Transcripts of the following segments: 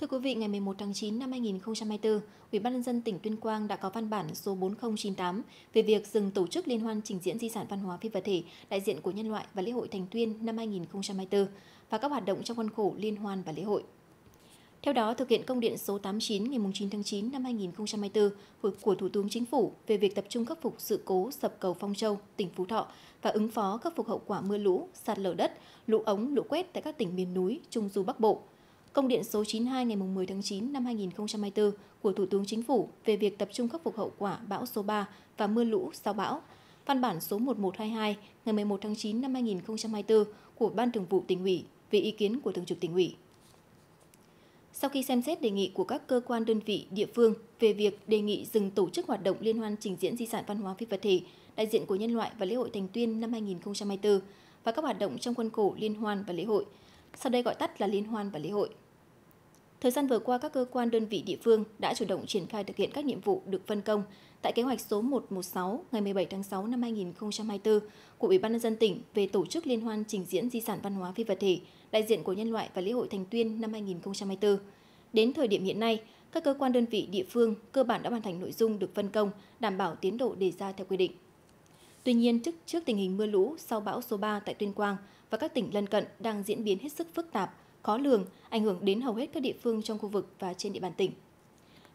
Thưa quý vị, ngày 11 tháng 9 năm 2024, Ủy ban nhân dân tỉnh Tuyên Quang đã có văn bản số 4098 về việc dừng tổ chức liên hoan trình diễn di sản văn hóa phi vật thể đại diện của nhân loại và lễ hội Thành Tuyên năm 2024 và các hoạt động trong khuôn khổ liên hoan và lễ hội. Theo đó, thực hiện công điện số 89 ngày 9 tháng 9 năm 2024 của Thủ tướng Chính phủ về việc tập trung khắc phục sự cố sập cầu Phong Châu, tỉnh Phú Thọ và ứng phó khắc phục hậu quả mưa lũ, sạt lở đất, lũ ống, lũ quét tại các tỉnh miền núi, Trung Du Bắc Bộ – Công điện số 92 ngày 10 tháng 9 năm 2024 của Thủ tướng Chính phủ về việc tập trung khắc phục hậu quả bão số 3 và mưa lũ sau bão. Văn bản số 1122 ngày 11 tháng 9 năm 2024 của Ban Thường vụ tỉnh ủy về ý kiến của Thường trực tỉnh ủy. Sau khi xem xét đề nghị của các cơ quan đơn vị địa phương về việc đề nghị dừng tổ chức hoạt động liên hoan trình diễn di sản văn hóa phi vật thể, đại diện của nhân loại và lễ hội Thành Tuyên năm 2024 và các hoạt động trong khuôn khổ liên hoan và lễ hội, sau đây gọi tắt là liên hoan và lễ hội. Thời gian vừa qua, các cơ quan đơn vị địa phương đã chủ động triển khai thực hiện các nhiệm vụ được phân công tại kế hoạch số 116 ngày 17 tháng 6 năm 2024 của Ủy ban nhân dân tỉnh về tổ chức liên hoan trình diễn di sản văn hóa phi vật thể đại diện của nhân loại và lễ hội thành tuyên năm 2024. Đến thời điểm hiện nay, các cơ quan đơn vị địa phương cơ bản đã hoàn thành nội dung được phân công, đảm bảo tiến độ đề ra theo quy định. Tuy nhiên, trước, trước tình hình mưa lũ sau bão số 3 tại Tuyên Quang và các tỉnh lân cận đang diễn biến hết sức phức tạp, khó lường, ảnh hưởng đến hầu hết các địa phương trong khu vực và trên địa bàn tỉnh.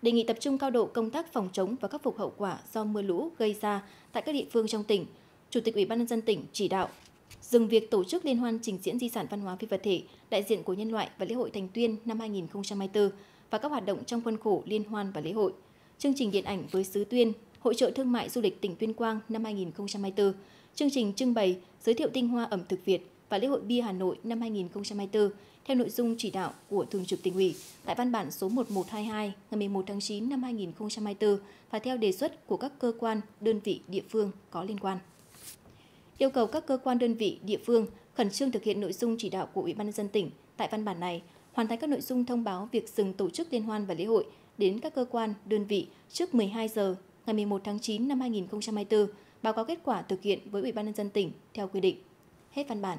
Đề nghị tập trung cao độ công tác phòng chống và khắc phục hậu quả do mưa lũ gây ra tại các địa phương trong tỉnh. Chủ tịch Ủy ban nhân dân tỉnh chỉ đạo dừng việc tổ chức liên hoan trình diễn di sản văn hóa phi vật thể đại diện của nhân loại và lễ hội Thành Tuyên năm 2024 và các hoạt động trong khuôn khổ liên hoan và lễ hội, chương trình điện ảnh với xứ Tuyên Hội trợ Thương mại Du lịch tỉnh Tuyên Quang năm 2024, chương trình trưng bày giới thiệu tinh hoa ẩm thực Việt và lễ hội bia Hà Nội năm 2024 theo nội dung chỉ đạo của Thường trực tỉnh ủy tại văn bản số 1122 ngày 11 tháng 9 năm 2024 và theo đề xuất của các cơ quan, đơn vị địa phương có liên quan. Yêu cầu các cơ quan đơn vị địa phương khẩn trương thực hiện nội dung chỉ đạo của Ủy ban nhân dân tỉnh tại văn bản này, hoàn thành các nội dung thông báo việc dừng tổ chức liên hoan và lễ hội đến các cơ quan, đơn vị trước 12 giờ ngày 11 tháng 9 năm 2024, báo cáo kết quả thực hiện với Ủy ban nhân dân tỉnh theo quy định. Hết văn bản.